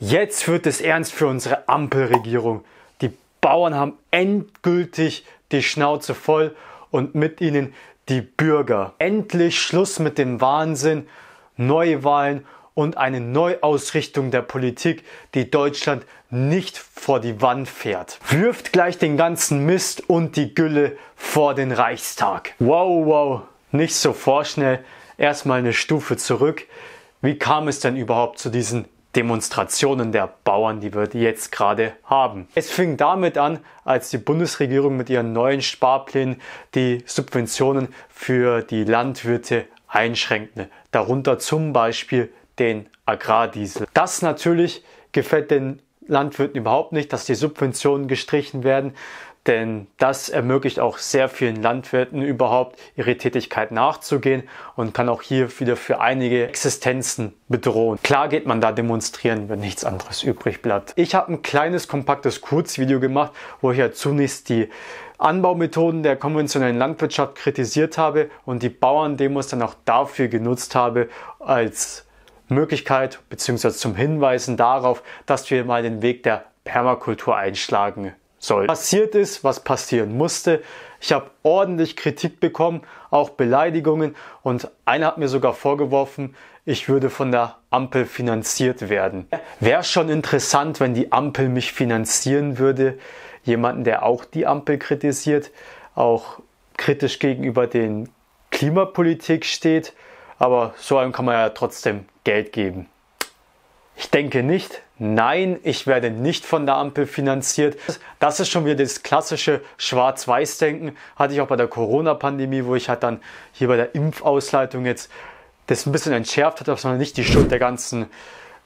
Jetzt wird es ernst für unsere Ampelregierung. Die Bauern haben endgültig die Schnauze voll und mit ihnen die Bürger. Endlich Schluss mit dem Wahnsinn, Neuwahlen und eine Neuausrichtung der Politik, die Deutschland nicht vor die Wand fährt. Wirft gleich den ganzen Mist und die Gülle vor den Reichstag. Wow, wow, nicht so vorschnell. Erstmal eine Stufe zurück. Wie kam es denn überhaupt zu diesen Demonstrationen der Bauern, die wir jetzt gerade haben. Es fing damit an, als die Bundesregierung mit ihren neuen Sparplänen die Subventionen für die Landwirte einschränkte, darunter zum Beispiel den Agrardiesel. Das natürlich gefällt den Landwirten überhaupt nicht, dass die Subventionen gestrichen werden denn das ermöglicht auch sehr vielen Landwirten überhaupt ihre Tätigkeit nachzugehen und kann auch hier wieder für einige Existenzen bedrohen. Klar geht man da demonstrieren, wenn nichts anderes übrig bleibt. Ich habe ein kleines kompaktes Kurzvideo gemacht, wo ich ja zunächst die Anbaumethoden der konventionellen Landwirtschaft kritisiert habe und die Bauerndemos dann auch dafür genutzt habe als Möglichkeit bzw. zum Hinweisen darauf, dass wir mal den Weg der Permakultur einschlagen soll. Passiert ist, was passieren musste. Ich habe ordentlich Kritik bekommen, auch Beleidigungen und einer hat mir sogar vorgeworfen, ich würde von der Ampel finanziert werden. Wäre schon interessant, wenn die Ampel mich finanzieren würde. Jemanden, der auch die Ampel kritisiert, auch kritisch gegenüber den Klimapolitik steht. Aber so einem kann man ja trotzdem Geld geben. Ich denke nicht. Nein, ich werde nicht von der Ampel finanziert. Das ist schon wieder das klassische Schwarz-Weiß-Denken. Hatte ich auch bei der Corona-Pandemie, wo ich halt dann hier bei der Impfausleitung jetzt das ein bisschen entschärft hat, dass man nicht die Schuld der ganzen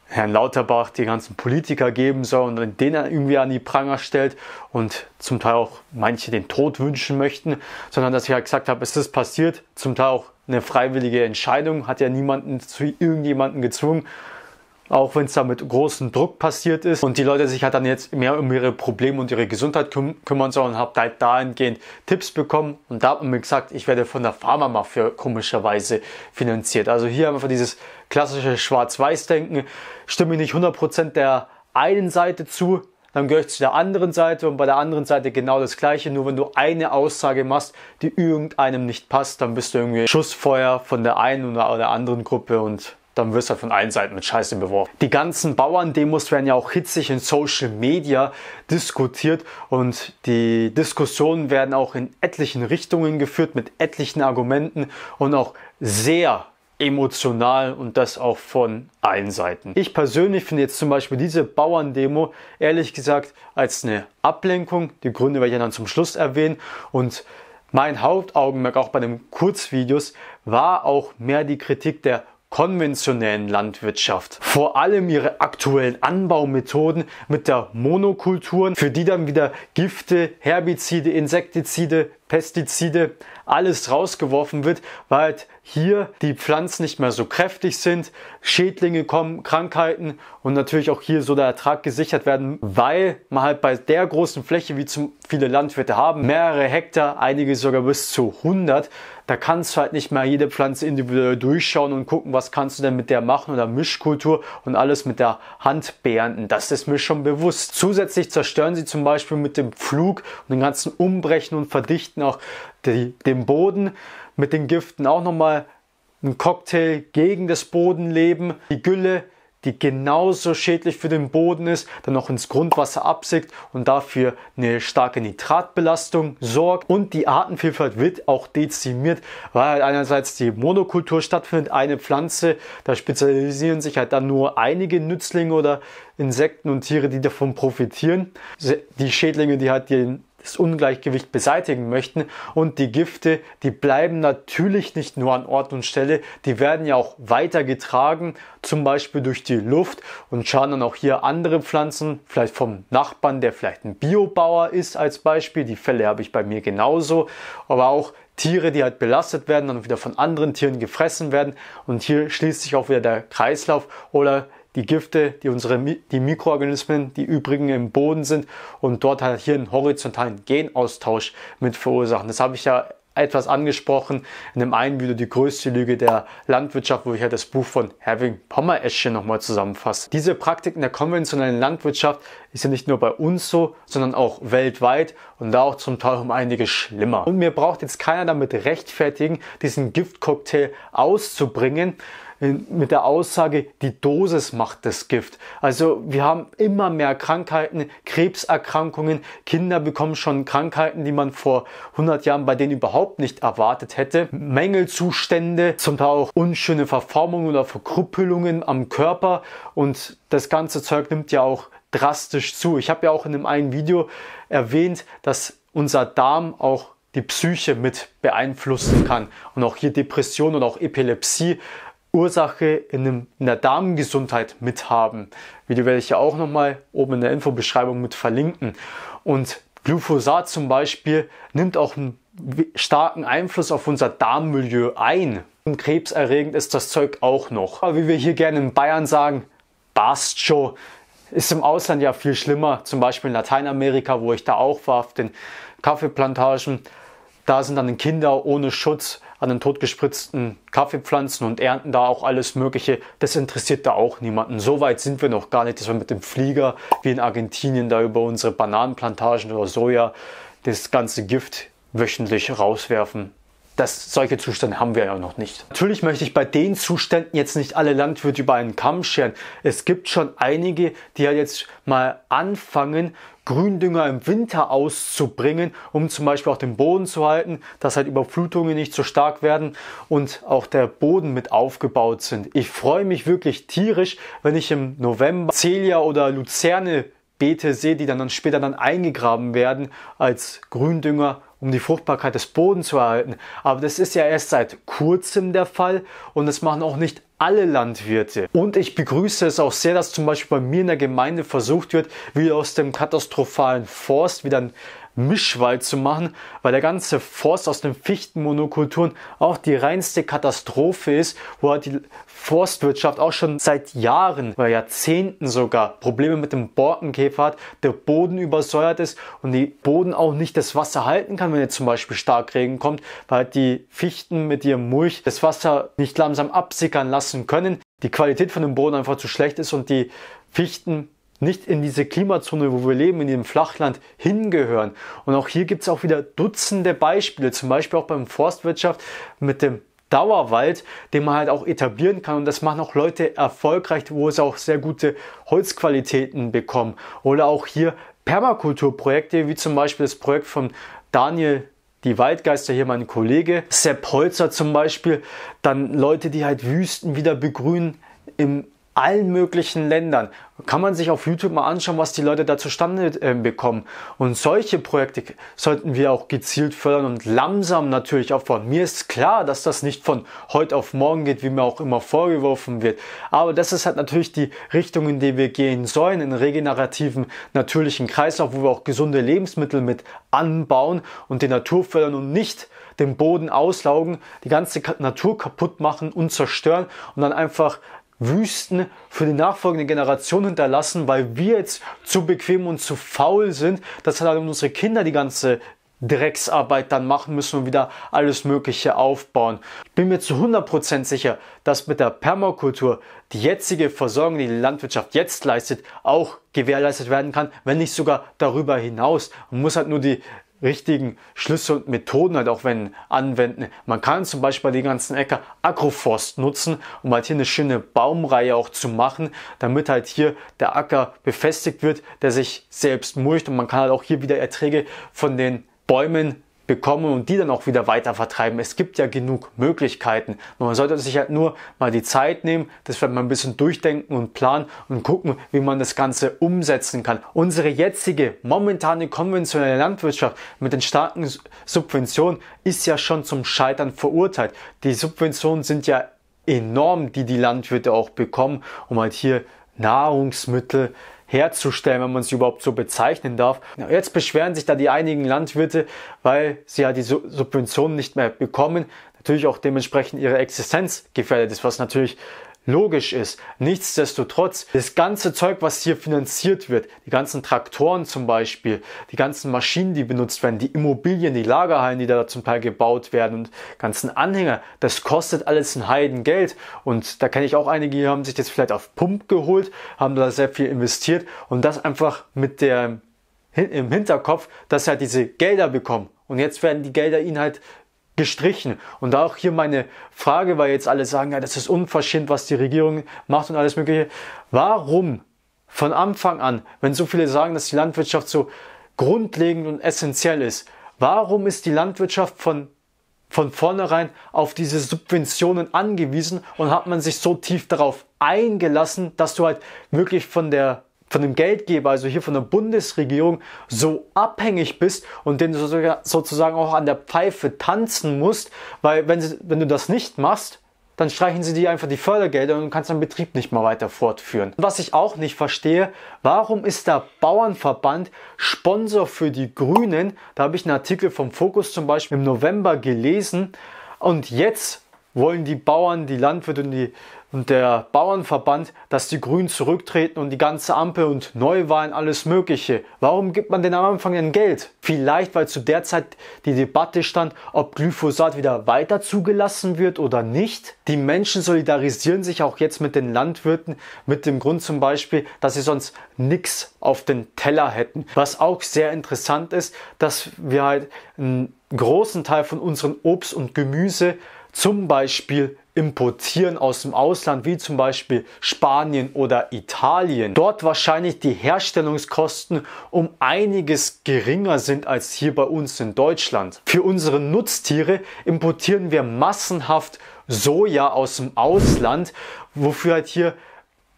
Herrn Lauterbach, die ganzen Politiker geben soll und denen irgendwie an die Pranger stellt und zum Teil auch manche den Tod wünschen möchten, sondern dass ich halt gesagt habe, es ist passiert, zum Teil auch eine freiwillige Entscheidung, hat ja niemanden zu irgendjemanden gezwungen, auch wenn es da mit großem Druck passiert ist und die Leute sich halt dann jetzt mehr um ihre Probleme und ihre Gesundheit küm kümmern sollen, habe halt dahingehend Tipps bekommen und da hat man mir gesagt, ich werde von der Pharmamafia komischerweise finanziert. Also hier einfach dieses klassische Schwarz-Weiß-Denken, stimme ich nicht 100% der einen Seite zu, dann gehöre ich zu der anderen Seite und bei der anderen Seite genau das gleiche. Nur wenn du eine Aussage machst, die irgendeinem nicht passt, dann bist du irgendwie Schussfeuer von der einen oder anderen Gruppe und dann wirst du halt von allen Seiten mit Scheiße beworfen. Die ganzen Bauerndemos werden ja auch hitzig in Social Media diskutiert und die Diskussionen werden auch in etlichen Richtungen geführt mit etlichen Argumenten und auch sehr emotional und das auch von allen Seiten. Ich persönlich finde jetzt zum Beispiel diese Bauerndemo ehrlich gesagt als eine Ablenkung. Die Gründe werde ich dann zum Schluss erwähnen und mein Hauptaugenmerk auch bei den Kurzvideos war auch mehr die Kritik der konventionellen Landwirtschaft. Vor allem ihre aktuellen Anbaumethoden mit der Monokultur, für die dann wieder Gifte, Herbizide, Insektizide, Pestizide, alles rausgeworfen wird, weil halt hier die Pflanzen nicht mehr so kräftig sind, Schädlinge kommen, Krankheiten und natürlich auch hier so der Ertrag gesichert werden, weil man halt bei der großen Fläche, wie zum viele Landwirte haben, mehrere Hektar, einige sogar bis zu 100, da kannst du halt nicht mehr jede Pflanze individuell durchschauen und gucken, was kannst du denn mit der machen oder Mischkultur und alles mit der Hand beernten. Das ist mir schon bewusst. Zusätzlich zerstören sie zum Beispiel mit dem Pflug und den ganzen Umbrechen und Verdichten auch die, den Boden mit den Giften auch nochmal ein Cocktail gegen das Bodenleben, die Gülle, die genauso schädlich für den Boden ist, dann noch ins Grundwasser absickt und dafür eine starke Nitratbelastung sorgt. Und die Artenvielfalt wird auch dezimiert, weil einerseits die Monokultur stattfindet, eine Pflanze, da spezialisieren sich halt dann nur einige Nützlinge oder Insekten und Tiere, die davon profitieren. Die Schädlinge, die halt den das Ungleichgewicht beseitigen möchten. Und die Gifte, die bleiben natürlich nicht nur an Ort und Stelle, die werden ja auch weitergetragen, zum Beispiel durch die Luft und schaden dann auch hier andere Pflanzen, vielleicht vom Nachbarn, der vielleicht ein Biobauer ist als Beispiel. Die Fälle habe ich bei mir genauso, aber auch Tiere, die halt belastet werden, dann wieder von anderen Tieren gefressen werden. Und hier schließt sich auch wieder der Kreislauf oder die Gifte, die unsere die Mikroorganismen, die übrigen im Boden sind und dort halt hier einen horizontalen Genaustausch mit verursachen. Das habe ich ja etwas angesprochen in dem einen Video die größte Lüge der Landwirtschaft, wo ich ja das Buch von Having Herwin Pommereschchen nochmal zusammenfasse. Diese Praktik in der konventionellen Landwirtschaft ist ja nicht nur bei uns so, sondern auch weltweit und da auch zum Teil um einige schlimmer. Und mir braucht jetzt keiner damit rechtfertigen, diesen Giftcocktail auszubringen mit der Aussage, die Dosis macht das Gift. Also wir haben immer mehr Krankheiten, Krebserkrankungen, Kinder bekommen schon Krankheiten, die man vor 100 Jahren bei denen überhaupt nicht erwartet hätte. Mängelzustände, zum Teil auch unschöne Verformungen oder Verkrüppelungen am Körper und das ganze Zeug nimmt ja auch drastisch zu. Ich habe ja auch in einem einen Video erwähnt, dass unser Darm auch die Psyche mit beeinflussen kann. Und auch hier Depression und auch Epilepsie Ursache in, einem, in der Darmgesundheit mithaben. Video werde ich ja auch nochmal oben in der Infobeschreibung mit verlinken. Und Glyphosat zum Beispiel nimmt auch einen starken Einfluss auf unser Darmmilieu ein. Und krebserregend ist das Zeug auch noch. Aber wie wir hier gerne in Bayern sagen, Bastjo Ist im Ausland ja viel schlimmer, zum Beispiel in Lateinamerika, wo ich da auch war, auf den Kaffeeplantagen. Da sind dann Kinder ohne Schutz an den totgespritzten Kaffeepflanzen und ernten da auch alles Mögliche. Das interessiert da auch niemanden. So weit sind wir noch gar nicht, dass wir mit dem Flieger wie in Argentinien da über unsere Bananenplantagen oder Soja das ganze Gift wöchentlich rauswerfen das, solche Zustände haben wir ja noch nicht. Natürlich möchte ich bei den Zuständen jetzt nicht alle Landwirte über einen Kamm scheren. Es gibt schon einige, die ja halt jetzt mal anfangen, Gründünger im Winter auszubringen, um zum Beispiel auch den Boden zu halten, dass halt Überflutungen nicht so stark werden und auch der Boden mit aufgebaut sind. Ich freue mich wirklich tierisch, wenn ich im November Celia oder Luzerne Beete sehe, die dann, später dann eingegraben werden als Gründünger um die Fruchtbarkeit des Bodens zu erhalten. Aber das ist ja erst seit kurzem der Fall und das machen auch nicht alle Landwirte. Und ich begrüße es auch sehr, dass zum Beispiel bei mir in der Gemeinde versucht wird, wieder aus dem katastrophalen Forst wieder ein Mischwald zu machen, weil der ganze Forst aus den Fichtenmonokulturen auch die reinste Katastrophe ist, wo halt die Forstwirtschaft auch schon seit Jahren oder Jahrzehnten sogar Probleme mit dem Borkenkäfer hat, der Boden übersäuert ist und die Boden auch nicht das Wasser halten kann, wenn jetzt zum Beispiel Starkregen kommt, weil halt die Fichten mit ihrem Mulch das Wasser nicht langsam absickern lassen können, die Qualität von dem Boden einfach zu schlecht ist und die Fichten nicht in diese Klimazone, wo wir leben, in dem Flachland hingehören. Und auch hier gibt es auch wieder Dutzende Beispiele, zum Beispiel auch beim Forstwirtschaft mit dem Dauerwald, den man halt auch etablieren kann. Und das machen auch Leute erfolgreich, wo es auch sehr gute Holzqualitäten bekommen. Oder auch hier Permakulturprojekte, wie zum Beispiel das Projekt von Daniel die Waldgeister hier mein Kollege, Sepp Holzer zum Beispiel, dann Leute, die halt Wüsten wieder begrünen im allen möglichen Ländern. Kann man sich auf YouTube mal anschauen, was die Leute da zustande äh, bekommen. Und solche Projekte sollten wir auch gezielt fördern und langsam natürlich aufbauen. Mir ist klar, dass das nicht von heute auf morgen geht, wie mir auch immer vorgeworfen wird. Aber das ist halt natürlich die Richtung, in die wir gehen sollen, in regenerativen, natürlichen Kreislauf, wo wir auch gesunde Lebensmittel mit anbauen und die Natur fördern und nicht den Boden auslaugen, die ganze Natur kaputt machen und zerstören und dann einfach Wüsten für die nachfolgende Generation hinterlassen, weil wir jetzt zu bequem und zu faul sind, dass dann halt unsere Kinder die ganze Drecksarbeit dann machen müssen und wieder alles Mögliche aufbauen. Ich bin mir zu 100% sicher, dass mit der Permakultur die jetzige Versorgung, die die Landwirtschaft jetzt leistet, auch gewährleistet werden kann, wenn nicht sogar darüber hinaus. Man muss halt nur die richtigen Schlüssel und Methoden halt auch wenn anwenden. Man kann zum Beispiel bei ganzen Äcker Agroforst nutzen, um halt hier eine schöne Baumreihe auch zu machen, damit halt hier der Acker befestigt wird, der sich selbst mulcht und man kann halt auch hier wieder Erträge von den Bäumen bekommen und die dann auch wieder weiter vertreiben. Es gibt ja genug Möglichkeiten. man sollte sich halt nur mal die Zeit nehmen, das vielleicht mal ein bisschen durchdenken und planen und gucken, wie man das Ganze umsetzen kann. Unsere jetzige momentane konventionelle Landwirtschaft mit den starken Subventionen ist ja schon zum Scheitern verurteilt. Die Subventionen sind ja enorm, die die Landwirte auch bekommen, um halt hier Nahrungsmittel herzustellen, wenn man es überhaupt so bezeichnen darf. Jetzt beschweren sich da die einigen Landwirte, weil sie ja die Subventionen nicht mehr bekommen, natürlich auch dementsprechend ihre Existenz gefährdet ist, was natürlich logisch ist. Nichtsdestotrotz, das ganze Zeug, was hier finanziert wird, die ganzen Traktoren zum Beispiel, die ganzen Maschinen, die benutzt werden, die Immobilien, die Lagerhallen, die da zum Teil gebaut werden und ganzen Anhänger, das kostet alles ein Heidengeld. Und da kenne ich auch einige, die haben sich das vielleicht auf Pump geholt, haben da sehr viel investiert und das einfach mit der im Hinterkopf, dass sie halt diese Gelder bekommen. Und jetzt werden die Gelder ihnen halt gestrichen. Und auch hier meine Frage, weil jetzt alle sagen, ja, das ist unverschämt, was die Regierung macht und alles Mögliche. Warum von Anfang an, wenn so viele sagen, dass die Landwirtschaft so grundlegend und essentiell ist, warum ist die Landwirtschaft von von vornherein auf diese Subventionen angewiesen und hat man sich so tief darauf eingelassen, dass du halt wirklich von der von dem Geldgeber, also hier von der Bundesregierung, so abhängig bist und den sozusagen auch an der Pfeife tanzen musst, weil wenn, sie, wenn du das nicht machst, dann streichen sie dir einfach die Fördergelder und du kannst deinen Betrieb nicht mal weiter fortführen. Was ich auch nicht verstehe, warum ist der Bauernverband Sponsor für die Grünen? Da habe ich einen Artikel vom Fokus zum Beispiel im November gelesen und jetzt wollen die Bauern, die Landwirte und die und der Bauernverband, dass die Grünen zurücktreten und die ganze Ampel und Neuwahlen alles Mögliche. Warum gibt man denn am Anfang denn Geld? Vielleicht, weil zu der Zeit die Debatte stand, ob Glyphosat wieder weiter zugelassen wird oder nicht. Die Menschen solidarisieren sich auch jetzt mit den Landwirten, mit dem Grund zum Beispiel, dass sie sonst nichts auf den Teller hätten. Was auch sehr interessant ist, dass wir halt einen großen Teil von unseren Obst und Gemüse zum Beispiel importieren aus dem Ausland, wie zum Beispiel Spanien oder Italien, dort wahrscheinlich die Herstellungskosten um einiges geringer sind als hier bei uns in Deutschland. Für unsere Nutztiere importieren wir massenhaft Soja aus dem Ausland, wofür halt hier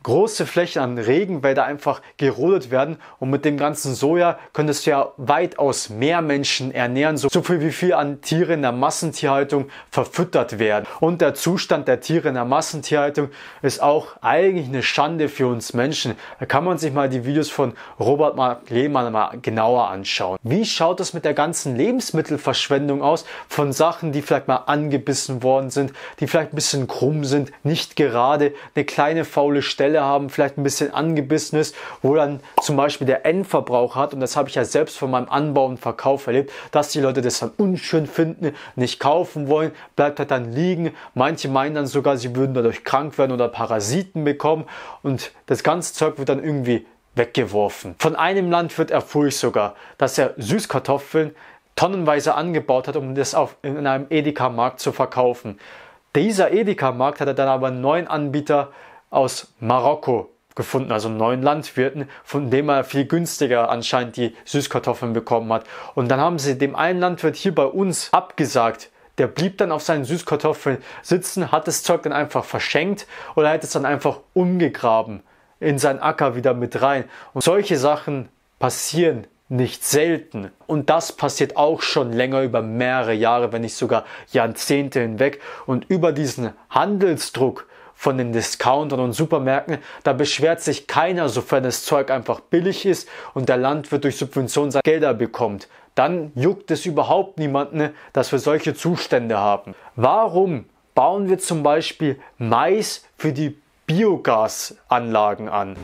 große Flächen an Regenwälder einfach gerodet werden und mit dem ganzen Soja könntest du ja weitaus mehr Menschen ernähren, so viel wie viel an Tiere in der Massentierhaltung verfüttert werden. Und der Zustand der Tiere in der Massentierhaltung ist auch eigentlich eine Schande für uns Menschen. Da kann man sich mal die Videos von Robert Mark Lehmann mal genauer anschauen. Wie schaut es mit der ganzen Lebensmittelverschwendung aus von Sachen, die vielleicht mal angebissen worden sind, die vielleicht ein bisschen krumm sind, nicht gerade, eine kleine faule Stelle Modelle haben vielleicht ein bisschen angebissen ist, wo dann zum Beispiel der Endverbrauch hat, und das habe ich ja selbst von meinem Anbau und Verkauf erlebt, dass die Leute das dann unschön finden, nicht kaufen wollen, bleibt halt dann liegen. Manche meinen dann sogar, sie würden dadurch krank werden oder Parasiten bekommen und das ganze Zeug wird dann irgendwie weggeworfen. Von einem Landwirt erfuhr ich sogar, dass er Süßkartoffeln tonnenweise angebaut hat, um das auf, in einem Edeka-Markt zu verkaufen. Dieser Edeka-Markt hat er dann aber einen neuen Anbieter aus Marokko gefunden, also einen neuen Landwirten, von dem er viel günstiger anscheinend die Süßkartoffeln bekommen hat. Und dann haben sie dem einen Landwirt hier bei uns abgesagt, der blieb dann auf seinen Süßkartoffeln sitzen, hat das Zeug dann einfach verschenkt oder hat es dann einfach umgegraben in seinen Acker wieder mit rein. Und solche Sachen passieren nicht selten. Und das passiert auch schon länger über mehrere Jahre, wenn nicht sogar Jahrzehnte hinweg. Und über diesen Handelsdruck von den Discountern und Supermärkten. Da beschwert sich keiner, sofern das Zeug einfach billig ist und der Landwirt durch Subventionen seine Gelder bekommt. Dann juckt es überhaupt niemanden, dass wir solche Zustände haben. Warum bauen wir zum Beispiel Mais für die Biogasanlagen an?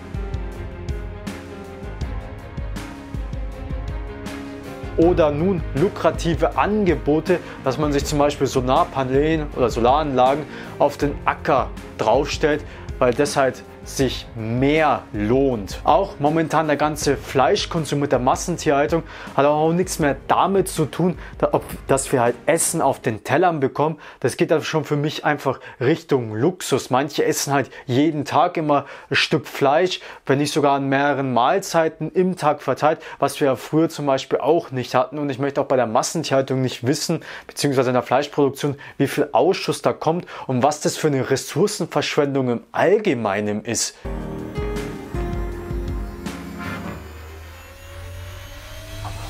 oder nun lukrative Angebote, dass man sich zum Beispiel Solarpanelen oder Solaranlagen auf den Acker draufstellt, weil das halt sich mehr lohnt. Auch momentan der ganze Fleischkonsum mit der Massentierhaltung hat auch nichts mehr damit zu tun, dass wir halt Essen auf den Tellern bekommen. Das geht dann schon für mich einfach Richtung Luxus. Manche essen halt jeden Tag immer ein Stück Fleisch, wenn nicht sogar an mehreren Mahlzeiten im Tag verteilt, was wir ja früher zum Beispiel auch nicht hatten. Und ich möchte auch bei der Massentierhaltung nicht wissen, beziehungsweise in der Fleischproduktion, wie viel Ausschuss da kommt und was das für eine Ressourcenverschwendung im Allgemeinen ist ist.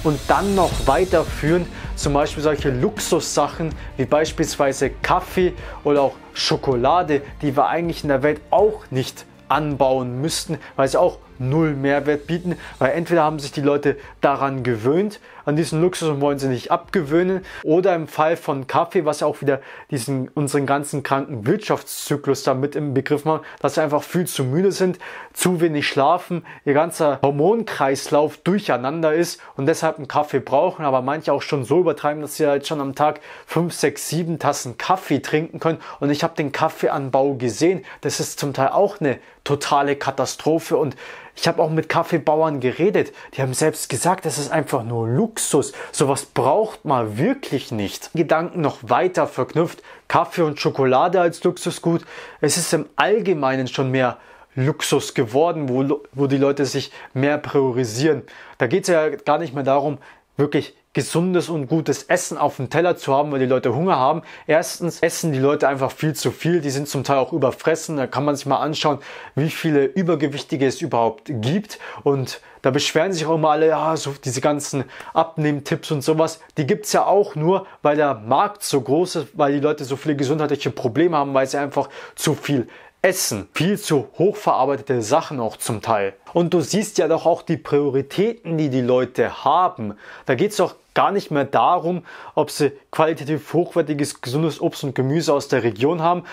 Und dann noch weiterführend zum Beispiel solche Luxussachen wie beispielsweise Kaffee oder auch Schokolade, die wir eigentlich in der Welt auch nicht anbauen müssten, weil sie auch null Mehrwert bieten, weil entweder haben sich die Leute daran gewöhnt, an diesen Luxus und wollen sie nicht abgewöhnen, oder im Fall von Kaffee, was ja auch wieder diesen unseren ganzen kranken Wirtschaftszyklus damit im Begriff macht, dass sie einfach viel zu müde sind, zu wenig schlafen, ihr ganzer Hormonkreislauf durcheinander ist und deshalb einen Kaffee brauchen, aber manche auch schon so übertreiben, dass sie halt schon am Tag fünf, sechs, sieben Tassen Kaffee trinken können und ich habe den Kaffeeanbau gesehen, das ist zum Teil auch eine totale Katastrophe und ich habe auch mit Kaffeebauern geredet. Die haben selbst gesagt, das ist einfach nur Luxus. Sowas braucht man wirklich nicht. Gedanken noch weiter verknüpft. Kaffee und Schokolade als Luxusgut. Es ist im Allgemeinen schon mehr Luxus geworden, wo, wo die Leute sich mehr priorisieren. Da geht es ja gar nicht mehr darum, wirklich gesundes und gutes Essen auf dem Teller zu haben, weil die Leute Hunger haben. Erstens essen die Leute einfach viel zu viel, die sind zum Teil auch überfressen. Da kann man sich mal anschauen, wie viele Übergewichtige es überhaupt gibt. Und da beschweren sich auch immer alle, ja, so diese ganzen Abnehmtipps und sowas. Die gibt's ja auch nur, weil der Markt so groß ist, weil die Leute so viele gesundheitliche Probleme haben, weil sie einfach zu viel Essen, viel zu hochverarbeitete Sachen auch zum Teil. Und du siehst ja doch auch die Prioritäten, die die Leute haben. Da geht es doch gar nicht mehr darum, ob sie qualitativ hochwertiges, gesundes Obst und Gemüse aus der Region haben.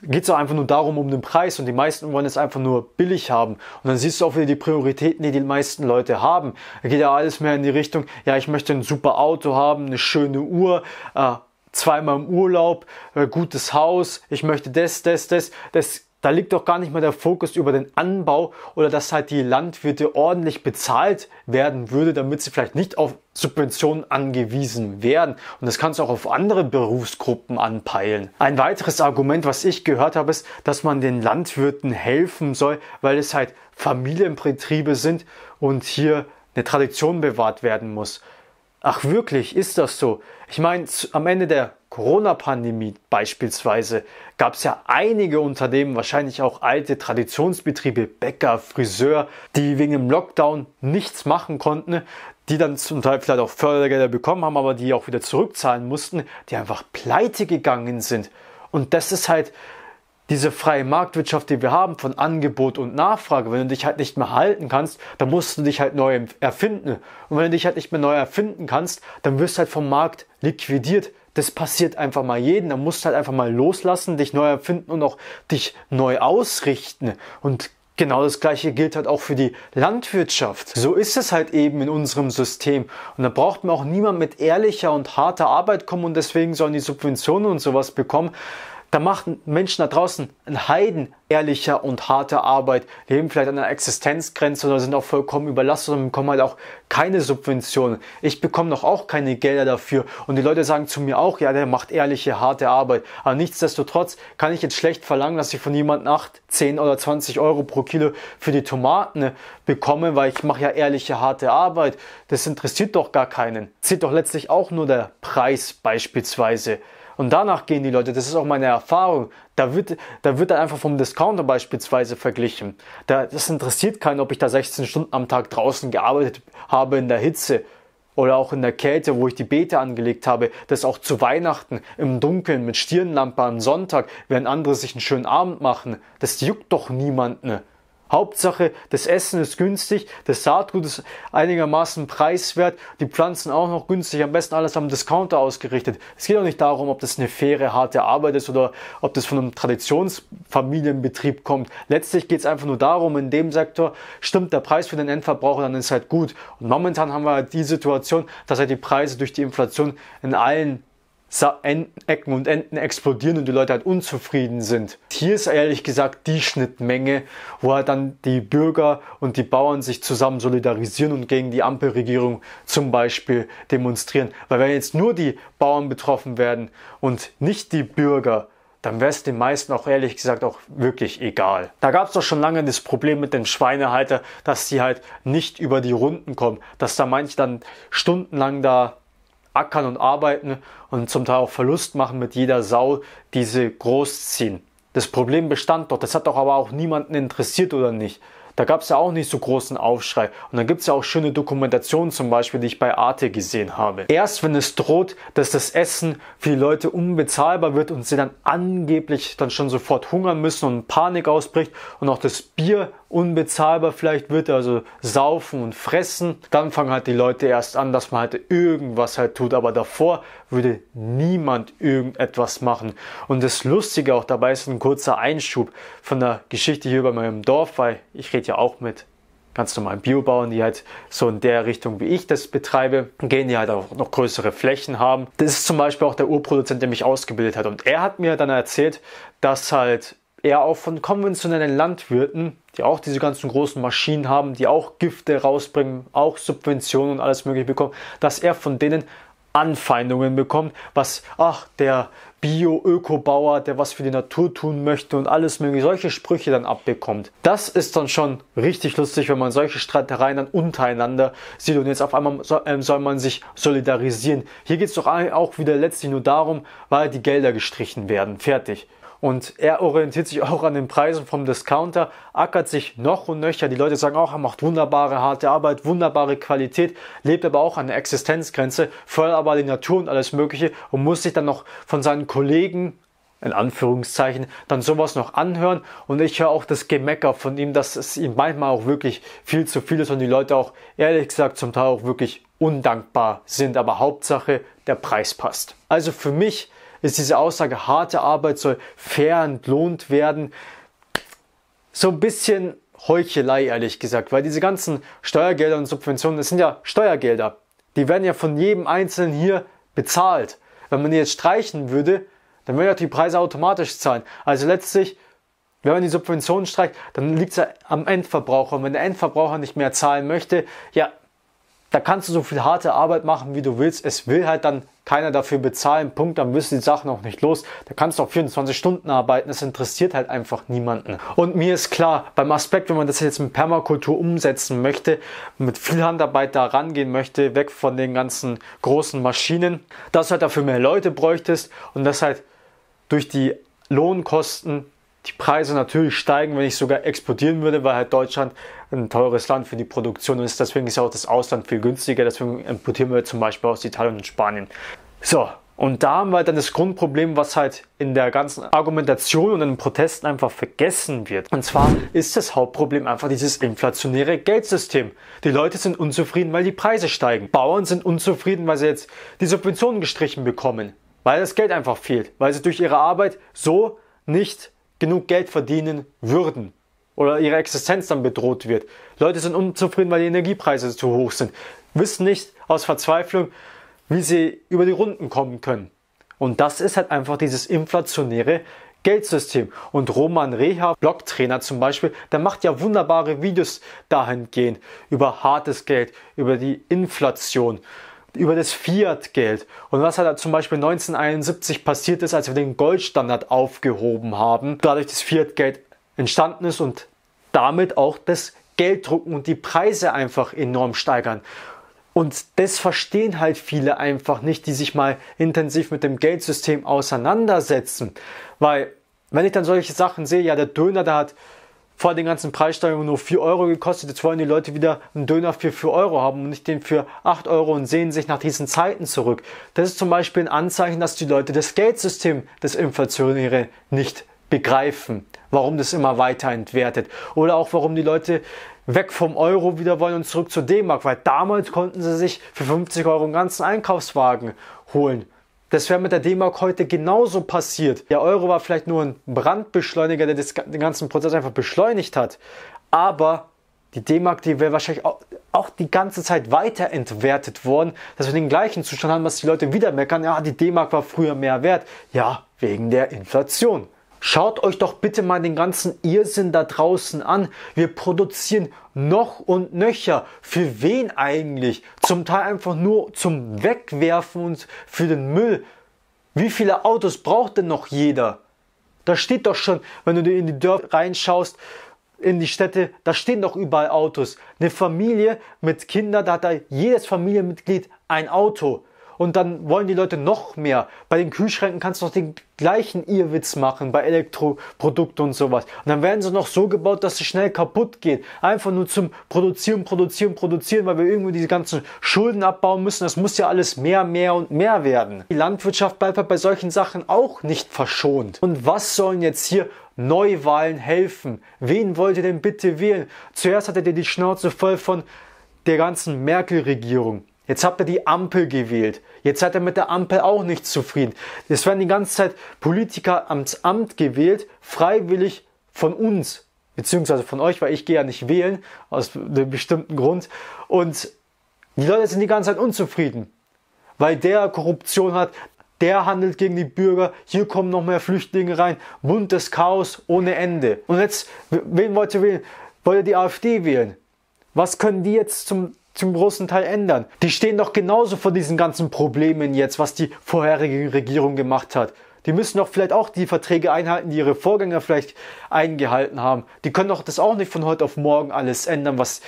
Geht es auch einfach nur darum, um den Preis und die meisten wollen es einfach nur billig haben. Und dann siehst du auch wieder die Prioritäten, die die meisten Leute haben. Da geht ja alles mehr in die Richtung, ja, ich möchte ein super Auto haben, eine schöne Uhr, äh, zweimal im Urlaub, äh, gutes Haus, ich möchte das, das, das. Das da liegt doch gar nicht mehr der Fokus über den Anbau oder dass halt die Landwirte ordentlich bezahlt werden würde, damit sie vielleicht nicht auf Subventionen angewiesen werden. Und das kannst du auch auf andere Berufsgruppen anpeilen. Ein weiteres Argument, was ich gehört habe, ist, dass man den Landwirten helfen soll, weil es halt Familienbetriebe sind und hier eine Tradition bewahrt werden muss. Ach wirklich, ist das so? Ich meine, am Ende der Corona-Pandemie beispielsweise gab es ja einige Unternehmen, wahrscheinlich auch alte Traditionsbetriebe, Bäcker, Friseur, die wegen dem Lockdown nichts machen konnten, die dann zum Teil vielleicht auch Fördergelder bekommen haben, aber die auch wieder zurückzahlen mussten, die einfach pleite gegangen sind. Und das ist halt diese freie Marktwirtschaft, die wir haben von Angebot und Nachfrage, wenn du dich halt nicht mehr halten kannst, dann musst du dich halt neu erfinden. Und wenn du dich halt nicht mehr neu erfinden kannst, dann wirst du halt vom Markt liquidiert das passiert einfach mal jeden. Da musst du halt einfach mal loslassen, dich neu erfinden und auch dich neu ausrichten. Und genau das gleiche gilt halt auch für die Landwirtschaft. So ist es halt eben in unserem System. Und da braucht man auch niemand mit ehrlicher und harter Arbeit kommen und deswegen sollen die Subventionen und sowas bekommen da machen Menschen da draußen einen Heiden ehrlicher und harter Arbeit, leben vielleicht an einer Existenzgrenze oder sind auch vollkommen überlastet und bekommen halt auch keine Subventionen. Ich bekomme noch auch keine Gelder dafür und die Leute sagen zu mir auch, ja, der macht ehrliche, harte Arbeit. Aber nichtsdestotrotz kann ich jetzt schlecht verlangen, dass ich von jemandem 8, 10 oder 20 Euro pro Kilo für die Tomaten bekomme, weil ich mache ja ehrliche, harte Arbeit. Das interessiert doch gar keinen. Zählt doch letztlich auch nur der Preis beispielsweise. Und danach gehen die Leute, das ist auch meine Erfahrung. Da wird, da wird dann einfach vom Discounter beispielsweise verglichen. Da, das interessiert keinen, ob ich da 16 Stunden am Tag draußen gearbeitet habe in der Hitze oder auch in der Kälte, wo ich die Beete angelegt habe, das auch zu Weihnachten im Dunkeln mit Stirnlampe am Sonntag, während andere sich einen schönen Abend machen. Das juckt doch niemanden. Hauptsache, das Essen ist günstig, das Saatgut ist einigermaßen preiswert, die Pflanzen auch noch günstig, am besten alles am Discounter ausgerichtet. Es geht auch nicht darum, ob das eine faire, harte Arbeit ist oder ob das von einem Traditionsfamilienbetrieb kommt. Letztlich geht es einfach nur darum, in dem Sektor stimmt der Preis für den Endverbraucher, dann ist halt gut. Und momentan haben wir halt die Situation, dass halt die Preise durch die Inflation in allen Ecken und Enden explodieren und die Leute halt unzufrieden sind. Hier ist ehrlich gesagt die Schnittmenge, wo halt dann die Bürger und die Bauern sich zusammen solidarisieren und gegen die Ampelregierung zum Beispiel demonstrieren. Weil wenn jetzt nur die Bauern betroffen werden und nicht die Bürger, dann wäre es den meisten auch ehrlich gesagt auch wirklich egal. Da gab es doch schon lange das Problem mit den Schweinehalter, dass die halt nicht über die Runden kommen, dass da manche dann stundenlang da ackern und arbeiten und zum Teil auch Verlust machen mit jeder Sau, die sie großziehen. Das Problem bestand doch, das hat doch aber auch niemanden interessiert oder nicht. Da gab es ja auch nicht so großen Aufschrei. Und dann gibt es ja auch schöne Dokumentationen zum Beispiel, die ich bei Arte gesehen habe. Erst wenn es droht, dass das Essen für die Leute unbezahlbar wird und sie dann angeblich dann schon sofort hungern müssen und Panik ausbricht und auch das Bier unbezahlbar vielleicht wird, also saufen und fressen, dann fangen halt die Leute erst an, dass man halt irgendwas halt tut. Aber davor würde niemand irgendetwas machen. Und das Lustige auch dabei ist ein kurzer Einschub von der Geschichte hier bei meinem Dorf, weil ich rede ja auch mit ganz normalen Biobauern, die halt so in der Richtung, wie ich das betreibe, gehen, die halt auch noch größere Flächen haben. Das ist zum Beispiel auch der Urproduzent, der mich ausgebildet hat. Und er hat mir dann erzählt, dass halt eher auch von konventionellen Landwirten, die auch diese ganzen großen Maschinen haben, die auch Gifte rausbringen, auch Subventionen und alles Mögliche bekommen, dass er von denen Anfeindungen bekommt, was, ach, der Bio-Öko-Bauer, der was für die Natur tun möchte und alles mögliche, solche Sprüche dann abbekommt. Das ist dann schon richtig lustig, wenn man solche Streitereien dann untereinander sieht und jetzt auf einmal ähm, soll man sich solidarisieren. Hier geht es doch auch wieder letztlich nur darum, weil die Gelder gestrichen werden. Fertig. Und er orientiert sich auch an den Preisen vom Discounter, ackert sich noch und nöcher. Die Leute sagen auch, er macht wunderbare harte Arbeit, wunderbare Qualität, lebt aber auch an der Existenzgrenze, fördert aber die Natur und alles Mögliche und muss sich dann noch von seinen Kollegen in Anführungszeichen, dann sowas noch anhören und ich höre auch das Gemecker von ihm, dass es ihm manchmal auch wirklich viel zu viel ist und die Leute auch ehrlich gesagt zum Teil auch wirklich undankbar sind, aber Hauptsache der Preis passt. Also für mich ist diese Aussage, harte Arbeit soll fair entlohnt werden, so ein bisschen Heuchelei, ehrlich gesagt, weil diese ganzen Steuergelder und Subventionen, das sind ja Steuergelder. Die werden ja von jedem Einzelnen hier bezahlt. Wenn man die jetzt streichen würde, dann würden ja die Preise automatisch zahlen. Also letztlich, wenn man die Subventionen streicht, dann liegt es ja am Endverbraucher. Und wenn der Endverbraucher nicht mehr zahlen möchte, ja, da kannst du so viel harte Arbeit machen, wie du willst. Es will halt dann keiner dafür bezahlen, Punkt, dann müssen die Sachen auch nicht los. Da kannst du auch 24 Stunden arbeiten, das interessiert halt einfach niemanden. Und mir ist klar, beim Aspekt, wenn man das jetzt mit Permakultur umsetzen möchte, mit viel Handarbeit da rangehen möchte, weg von den ganzen großen Maschinen, dass du halt dafür mehr Leute bräuchtest und dass halt durch die Lohnkosten die Preise natürlich steigen, wenn ich sogar exportieren würde, weil halt Deutschland ein teures Land für die Produktion ist. Deswegen ist auch das Ausland viel günstiger. Deswegen importieren wir zum Beispiel aus Italien und Spanien. So, und da haben wir dann das Grundproblem, was halt in der ganzen Argumentation und in den Protesten einfach vergessen wird. Und zwar ist das Hauptproblem einfach dieses inflationäre Geldsystem. Die Leute sind unzufrieden, weil die Preise steigen. Bauern sind unzufrieden, weil sie jetzt die Subventionen gestrichen bekommen. Weil das Geld einfach fehlt. Weil sie durch ihre Arbeit so nicht genug Geld verdienen würden oder ihre Existenz dann bedroht wird. Leute sind unzufrieden, weil die Energiepreise zu hoch sind, wissen nicht aus Verzweiflung, wie sie über die Runden kommen können. Und das ist halt einfach dieses inflationäre Geldsystem. Und Roman Reha, Blog-Trainer zum Beispiel, der macht ja wunderbare Videos dahingehend über hartes Geld, über die Inflation über das Fiat-Geld und was da halt zum Beispiel 1971 passiert ist, als wir den Goldstandard aufgehoben haben, dadurch das Fiat-Geld entstanden ist und damit auch das Geld drucken und die Preise einfach enorm steigern. Und das verstehen halt viele einfach nicht, die sich mal intensiv mit dem Geldsystem auseinandersetzen. Weil, wenn ich dann solche Sachen sehe, ja, der Döner, der hat vor den ganzen Preissteigerungen nur 4 Euro gekostet. Jetzt wollen die Leute wieder einen Döner für 4 Euro haben und nicht den für 8 Euro und sehen sich nach diesen Zeiten zurück. Das ist zum Beispiel ein Anzeichen, dass die Leute das Geldsystem des Inflationäre nicht begreifen, warum das immer weiter entwertet. Oder auch warum die Leute weg vom Euro wieder wollen und zurück zur D-Mark, weil damals konnten sie sich für 50 Euro einen ganzen Einkaufswagen holen das wäre mit der D-Mark heute genauso passiert. Der Euro war vielleicht nur ein Brandbeschleuniger, der das, den ganzen Prozess einfach beschleunigt hat. Aber die D-Mark, die wäre wahrscheinlich auch, auch, die ganze Zeit weiter entwertet worden, dass wir den gleichen Zustand haben, was die Leute wieder meckern. Ja, die D-Mark war früher mehr wert. Ja, wegen der Inflation. Schaut euch doch bitte mal den ganzen Irrsinn da draußen an. Wir produzieren noch und nöcher. Für wen eigentlich? Zum Teil einfach nur zum Wegwerfen und für den Müll. Wie viele Autos braucht denn noch jeder? Da steht doch schon, wenn du dir in die Dörfer reinschaust, in die Städte, da stehen doch überall Autos. Eine Familie mit Kindern, da hat da jedes Familienmitglied ein Auto und dann wollen die Leute noch mehr. Bei den Kühlschränken kannst du noch den gleichen Irrwitz machen, bei Elektroprodukten und sowas. Und dann werden sie noch so gebaut, dass sie schnell kaputt gehen. Einfach nur zum Produzieren, Produzieren, Produzieren, weil wir irgendwie diese ganzen Schulden abbauen müssen. Das muss ja alles mehr, mehr und mehr werden. Die Landwirtschaft bleibt halt bei solchen Sachen auch nicht verschont. Und was sollen jetzt hier Neuwahlen helfen? Wen wollt ihr denn bitte wählen? Zuerst hattet ihr die Schnauze voll von der ganzen Merkel-Regierung. Jetzt habt ihr die Ampel gewählt. Jetzt seid ihr mit der Ampel auch nicht zufrieden. Es werden die ganze Zeit Politiker ans Amt gewählt, freiwillig von uns, beziehungsweise von euch, weil ich gehe ja nicht wählen, aus einem bestimmten Grund. Und die Leute sind die ganze Zeit unzufrieden, weil der Korruption hat, der handelt gegen die Bürger, hier kommen noch mehr Flüchtlinge rein, buntes Chaos ohne Ende. Und jetzt, wen wollt ihr wählen? Wollt ihr die AfD wählen? Was können die jetzt zum zum großen Teil ändern. Die stehen doch genauso vor diesen ganzen Problemen jetzt, was die vorherige Regierung gemacht hat. Die müssen doch vielleicht auch die Verträge einhalten, die ihre Vorgänger vielleicht eingehalten haben. Die können doch das auch nicht von heute auf morgen alles ändern, was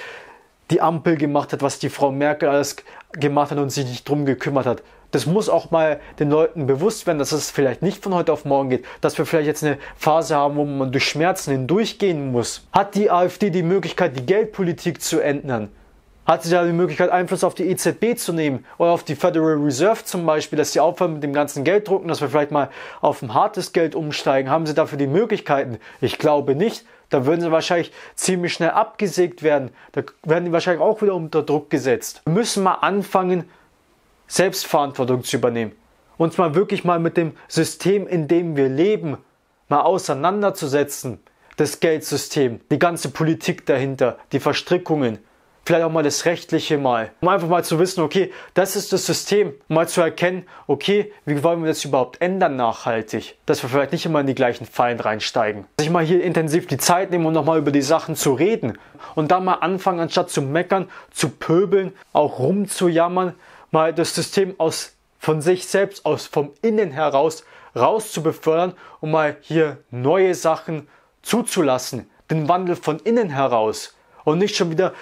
die Ampel gemacht hat, was die Frau Merkel alles gemacht hat und sich nicht drum gekümmert hat. Das muss auch mal den Leuten bewusst werden, dass es vielleicht nicht von heute auf morgen geht, dass wir vielleicht jetzt eine Phase haben, wo man durch Schmerzen hindurchgehen muss. Hat die AfD die Möglichkeit, die Geldpolitik zu ändern? hat sie da die Möglichkeit, Einfluss auf die EZB zu nehmen oder auf die Federal Reserve zum Beispiel, dass sie aufhören mit dem ganzen Geld drucken, dass wir vielleicht mal auf ein hartes Geld umsteigen. Haben sie dafür die Möglichkeiten? Ich glaube nicht. Da würden sie wahrscheinlich ziemlich schnell abgesägt werden. Da werden die wahrscheinlich auch wieder unter Druck gesetzt. Wir müssen mal anfangen, Selbstverantwortung zu übernehmen. Uns mal wirklich mal mit dem System, in dem wir leben, mal auseinanderzusetzen. Das Geldsystem, die ganze Politik dahinter, die Verstrickungen vielleicht auch mal das Rechtliche mal, um einfach mal zu wissen, okay, das ist das System, um mal zu erkennen, okay, wie wollen wir das überhaupt ändern nachhaltig, dass wir vielleicht nicht immer in die gleichen Fallen reinsteigen. Sich mal hier intensiv die Zeit nehmen und nochmal über die Sachen zu reden und dann mal anfangen, anstatt zu meckern, zu pöbeln, auch rumzujammern, mal das System aus von sich selbst aus, vom Innen heraus raus zu befördern, um mal hier neue Sachen zuzulassen, den Wandel von innen heraus und nicht schon wieder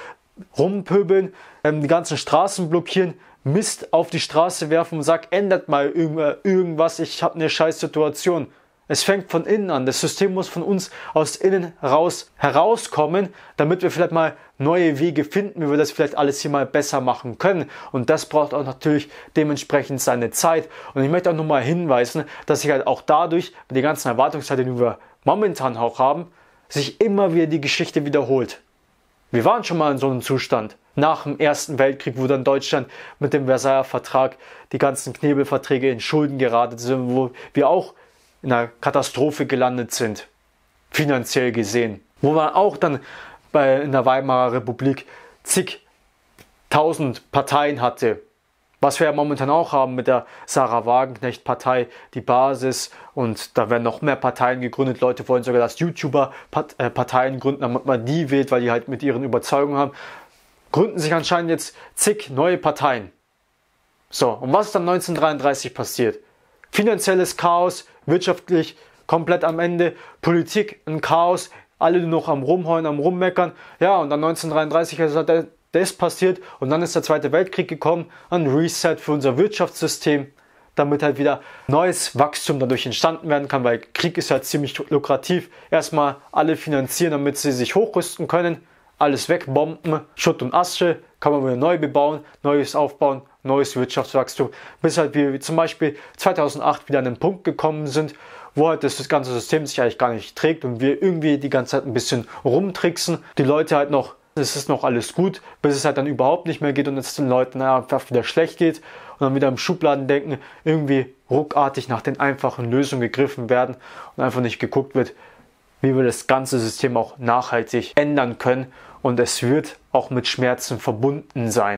rumpöbeln, ähm, die ganzen Straßen blockieren, Mist auf die Straße werfen und sagen, ändert mal äh, irgendwas, ich habe eine scheiß Situation. Es fängt von innen an. Das System muss von uns aus innen raus herauskommen, damit wir vielleicht mal neue Wege finden, wie wir das vielleicht alles hier mal besser machen können. Und das braucht auch natürlich dementsprechend seine Zeit. Und ich möchte auch nochmal hinweisen, dass sich halt auch dadurch, mit der ganzen Erwartungszeiten, die wir momentan auch haben, sich immer wieder die Geschichte wiederholt. Wir waren schon mal in so einem Zustand. Nach dem Ersten Weltkrieg, wo dann Deutschland mit dem Versailler Vertrag die ganzen Knebelverträge in Schulden geratet sind, wo wir auch in einer Katastrophe gelandet sind, finanziell gesehen. Wo man auch dann bei, in der Weimarer Republik zigtausend Parteien hatte. Was wir ja momentan auch haben mit der Sarah Wagenknecht-Partei, die Basis und da werden noch mehr Parteien gegründet. Leute wollen sogar, dass YouTuber Part äh, Parteien gründen, damit man die wählt, weil die halt mit ihren Überzeugungen haben. Gründen sich anscheinend jetzt zig neue Parteien. So, und was ist dann 1933 passiert? Finanzielles Chaos, wirtschaftlich komplett am Ende, Politik ein Chaos, alle nur noch am Rumheulen, am Rummeckern. Ja, und dann 1933 ist halt das passiert und dann ist der Zweite Weltkrieg gekommen, ein Reset für unser Wirtschaftssystem damit halt wieder neues Wachstum dadurch entstanden werden kann, weil Krieg ist halt ziemlich lukrativ. Erstmal alle finanzieren, damit sie sich hochrüsten können, alles wegbomben, Schutt und Asche, kann man wieder neu bebauen, neues aufbauen, neues Wirtschaftswachstum, bis halt wir zum Beispiel 2008 wieder an den Punkt gekommen sind, wo halt das ganze System sich eigentlich gar nicht trägt und wir irgendwie die ganze Zeit ein bisschen rumtricksen, die Leute halt noch es ist noch alles gut, bis es halt dann überhaupt nicht mehr geht und es den Leuten einfach wieder schlecht geht und dann wieder im Schubladendenken irgendwie ruckartig nach den einfachen Lösungen gegriffen werden und einfach nicht geguckt wird, wie wir das ganze System auch nachhaltig ändern können. Und es wird auch mit Schmerzen verbunden sein.